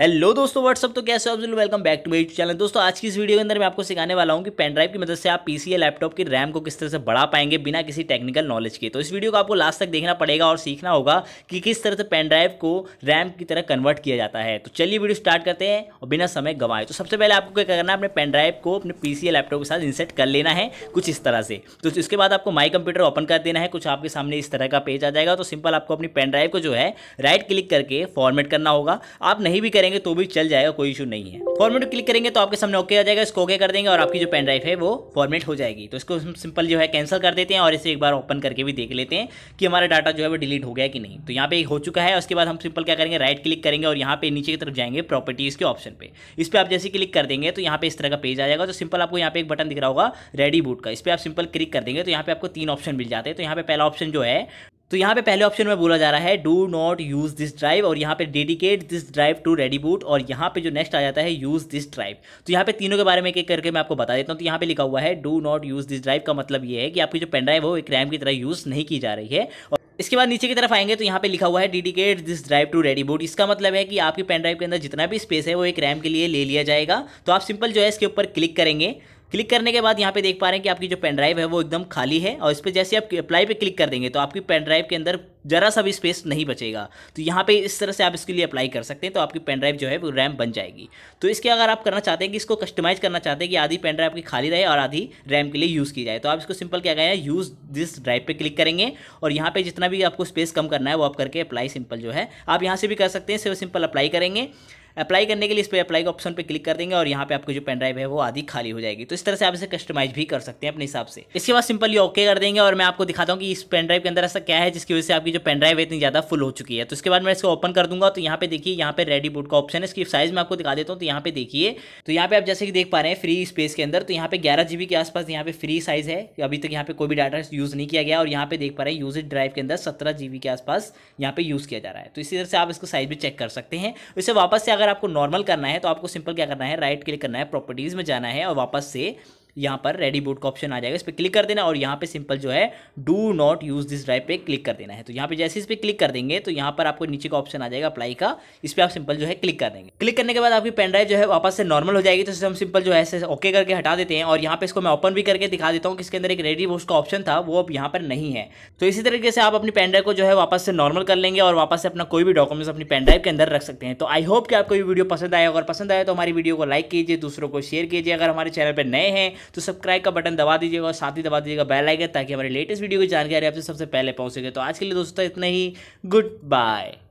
hello दोस्तों WhatsApp तो कैसे हो आप welcome back to my channel दोस्तों आज की इस वीडियो के अंदर मैं आपको सिखाने वाला हूँ कि पेन ड्राइव की मदद से आप पीसी या लैपटॉप की रैम को किस तरह से बढ़ा पाएंगे बिना किसी टेक्निकल नॉलेज के तो इस वीडियो को आपको लास्ट तक देखना पड़ेगा और सीखना होगा कि किस तरह से पेन ड्राइव को रैम की तरह कन्वर्ट किया जाता है तो चलिए वीडियो स्टार्ट करते हैं और बिना समय गंवाए तो सबसे पहले आपको क्या करना है अपने पेन ड्राइव को अपने पी या लैपटॉप के साथ इंसेट कर लेना है कुछ इस तरह से तो इसके बाद आपको माई कंप्यूटर ओपन कर देना है कुछ आपके सामने इस तरह का पेज आ जाएगा तो सिंपल आपको अपनी पेन ड्राइव को जो है राइट क्लिक करके फॉर्मेट करना होगा आप नहीं भी करेंगे करेंगे तो भी चल जाएगा कोई इशू नहीं है फॉर्मेट क्लिक करेंगे तो आपके सामने ओके आ जाएगा इसको ओके कर देंगे और आपकी जो पेन ड्राइव है वो फॉर्मेट हो जाएगी तो इसको सिंपल जो है कैंसिल कर देते हैं और इसे एक बार ओपन करके भी देख लेते हैं कि हमारा डाटा जो है वो डिलीट हो गया कि नहीं तो यहाँ पे हो चुका है उसके बाद हम सिंपल क्या करेंगे राइट क्लिक करेंगे और यहाँ पे नीचे की तरफ जाएंगे प्रॉपर्टीज़ के ऑप्शन पर इस पर आप जैसे क्लिक कर देंगे तो यहाँ पे इस तरह का पेज आ जाएगा तो सिंपल आपको यहाँ पे एक बटन दिख रहा होगा रेडी बूट का इस पर आप सिंपल क्लिक कर देंगे तो यहाँ पे आपको तीन ऑप्शन मिल जाते हैं तो यहाँ पे पहला ऑप्शन जो है तो यहाँ पे पहले ऑप्शन में बोला जा रहा है do not use this drive और यहाँ पे dedicate this drive to ready boot और यहाँ पे जो नेक्स्ट आ जाता है यूज़ दिस ड्राइव तो यहाँ पे तीनों के बारे में एक करके मैं आपको बता देता हूँ तो यहाँ पे लिखा हुआ है do not use this drive का मतलब ये है कि आपकी जो पेन ड्राइव है वो एक रैम की तरह यूज़ नहीं की जा रही है और इसके बाद नीचे की तरफ आएंगे तो यहाँ पे लिखा हुआ है dedicate this drive to ready boot इसका मतलब है कि आपकी पेन ड्राइव के अंदर जितना भी स्पेस है वो एक रैम के लिए ले लिया जाएगा तो आप सिंपल जो है इसके ऊपर क्लिक करेंगे क्लिक करने के बाद यहाँ पे देख पा रहे हैं कि आपकी जो पेन ड्राइव है वो एकदम खाली है और इस पर जैसे आप अप्लाई पे क्लिक कर देंगे तो आपकी पेन ड्राइव के अंदर ज़रा सा भी स्पेस नहीं बचेगा तो यहाँ पे इस तरह से आप इसके लिए अप्लाई कर सकते हैं तो आपकी पेन ड्राइव जो है वो रैम बन जाएगी तो इसके अगर आप करना चाहते हैं कि इसको कस्टमाइज़ करना चाहते हैं कि आधी पेन ड्राइव आपकी खाली रहे और आधी रैम के लिए यूज़ की जाए तो आप इसको सिंपल क्या कहें यूज़ दिस ड्राइव पर क्लिक करेंगे और यहाँ पर जितना भी आपको स्पेस कम करना है वो आप करके अप्लाई सिंपल जो है आप यहाँ से भी कर सकते हैं सिर्फ सिंपल अप्लाई करेंगे अप्लाई करने के लिए इस पर अप्लाई के ऑप्शन पर क्लिक कर देंगे और यहाँ पे आपकी जो पेन ड्राइव है वो आधी खाली हो जाएगी तो इस तरह से आप इसे कस्टमाइज भी कर सकते हैं अपने हिसाब से इसके बाद सिंपली ओके कर देंगे और मैं आपको दिखाता हूँ कि इस पेन ड्राइव के अंदर ऐसा क्या है जिसकी वजह से आपकी जो पेन ड्राइव है इतनी ज़्यादा फुल हो चुकी है तो इसके बाद मैं इसको ओपन कर दूंगा तो यहाँ पे देखिए यहाँ पे रेडी बुट का ऑप्शन है इसकी साइज मैं आपको दिखा देता हूँ तो यहाँ पे देखिए तो यहाँ पे आप जैसे कि देख पा रहे हैं फ्री स्पेस के अंदर तो यहाँ पे ग्यारह जीबी के आसपास यहाँ पे फ्री साइज है अभी तक यहाँ पे कोई भी डाटा यूज़ नहीं किया गया और यहाँ पे देख पा रहे हैं यूजेड ड्राइव के अंदर सत्रह जीबी के आसपास यहाँ पे यूज़ किया जा रहा है तो इसी तरह से आप इसको साइज भी चेक कर सकते हैं इसे वापस से अगर आपको नॉर्मल करना है तो आपको सिंपल क्या करना है राइट क्लिक करना है प्रॉपर्टीज़ में जाना है और वापस से यहाँ पर रेडी बूट का ऑप्शन आ जाएगा इस पर क्लिक कर देना और यहाँ पे सिंपल जो है do not use this drive पे क्लिक कर देना है तो यहाँ पे जैसे इस पर क्लिक कर देंगे तो यहाँ पर आपको नीचे का ऑप्शन आ जाएगा अप्लाई का इस पर आप सिंपल जो है क्लिक कर देंगे क्लिक करने के बाद आपकी पेन ड्राइव जो है वापस से नॉर्मल हो जाएगी तो हम सिंपल जो है ऐसे ओके करके हटा देते हैं और यहाँ पे इसको मैं ओपन भी करके दिखा देता हूँ कि इसके अंदर एक रेडी बूट का ऑप्शन था वो अब यहाँ पर नहीं है तो इसी तरीके से आप अपनी पेन ड्राइव को जो है वापस से नॉर्मल कर लेंगे और वापस से अपना कोई भी डॉक्यूमेंट्स अपनी पेन ड्राइव के अंदर रख सकते हैं तो आई होप कि आपको ये वीडियो पसंद आया अगर पसंद आया तो हमारी वीडियो को लाइक कीजिए दूसरों को शेयर कीजिए अगर हमारे चैनल पर नए हैं तो सब्सक्राइब का बटन दबा दीजिएगा और साथ ही दबा दीजिएगा बेल आइकन ताकि हमारे लेटेस्ट वीडियो की जानकारी आपसे सबसे पहले पहुँच सके तो आज के लिए दोस्तों इतना ही गुड बाय